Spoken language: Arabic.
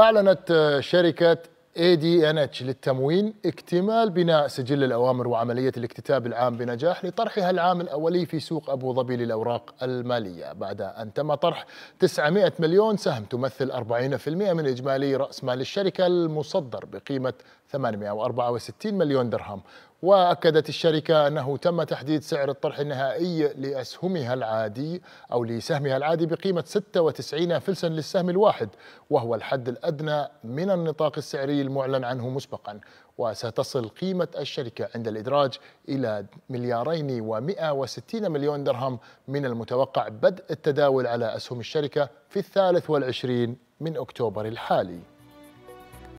أعلنت آه، شركة ADNH للتموين اكتمال بناء سجل الأوامر وعملية الاكتتاب العام بنجاح لطرحها العام الأولي في سوق أبو ظبي للأوراق المالية بعد أن تم طرح 900 مليون سهم تمثل 40% من إجمالي رأس مال الشركة المصدر بقيمة 864 مليون درهم وأكدت الشركة أنه تم تحديد سعر الطرح النهائي لأسهمها العادي أو لسهمها العادي بقيمة 96 فلسا للسهم الواحد وهو الحد الأدنى من النطاق السعري المعلن عنه مسبقا وستصل قيمة الشركة عند الإدراج إلى مليارين و160 مليون درهم من المتوقع بدء التداول على أسهم الشركة في الثالث والعشرين من أكتوبر الحالي